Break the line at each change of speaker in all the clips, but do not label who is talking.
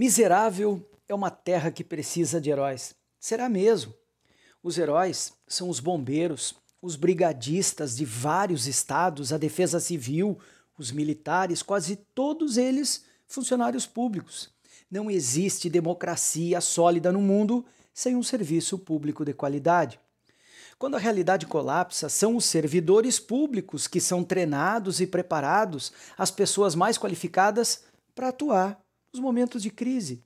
Miserável é uma terra que precisa de heróis. Será mesmo? Os heróis são os bombeiros, os brigadistas de vários estados, a defesa civil, os militares, quase todos eles funcionários públicos. Não existe democracia sólida no mundo sem um serviço público de qualidade. Quando a realidade colapsa, são os servidores públicos que são treinados e preparados, as pessoas mais qualificadas, para atuar nos momentos de crise.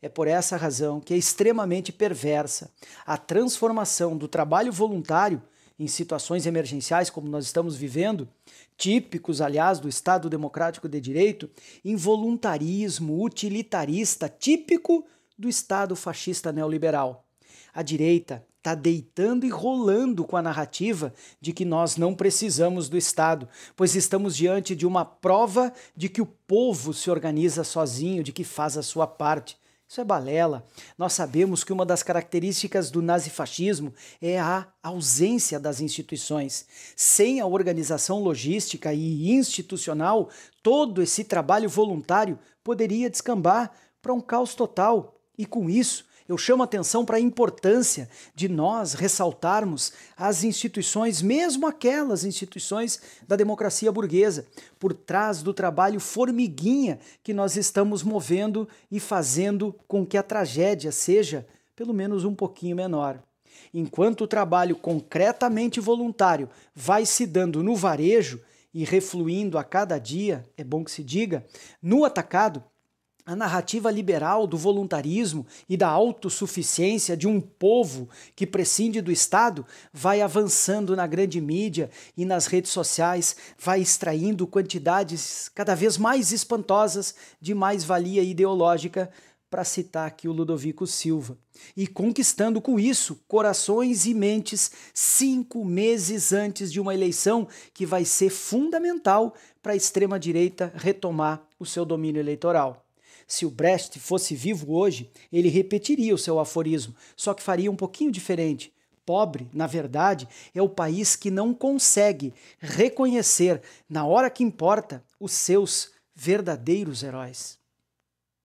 É por essa razão que é extremamente perversa a transformação do trabalho voluntário em situações emergenciais como nós estamos vivendo, típicos, aliás, do Estado Democrático de Direito, em voluntarismo utilitarista típico do Estado fascista neoliberal. A direita está deitando e rolando com a narrativa de que nós não precisamos do Estado, pois estamos diante de uma prova de que o povo se organiza sozinho, de que faz a sua parte. Isso é balela. Nós sabemos que uma das características do nazifascismo é a ausência das instituições. Sem a organização logística e institucional, todo esse trabalho voluntário poderia descambar para um caos total. E com isso, eu chamo atenção para a importância de nós ressaltarmos as instituições, mesmo aquelas instituições da democracia burguesa, por trás do trabalho formiguinha que nós estamos movendo e fazendo com que a tragédia seja pelo menos um pouquinho menor. Enquanto o trabalho concretamente voluntário vai se dando no varejo e refluindo a cada dia, é bom que se diga, no atacado, a narrativa liberal do voluntarismo e da autossuficiência de um povo que prescinde do Estado vai avançando na grande mídia e nas redes sociais, vai extraindo quantidades cada vez mais espantosas de mais-valia ideológica, para citar aqui o Ludovico Silva, e conquistando com isso corações e mentes cinco meses antes de uma eleição que vai ser fundamental para a extrema-direita retomar o seu domínio eleitoral. Se o Brecht fosse vivo hoje, ele repetiria o seu aforismo, só que faria um pouquinho diferente. Pobre, na verdade, é o país que não consegue reconhecer, na hora que importa, os seus verdadeiros heróis.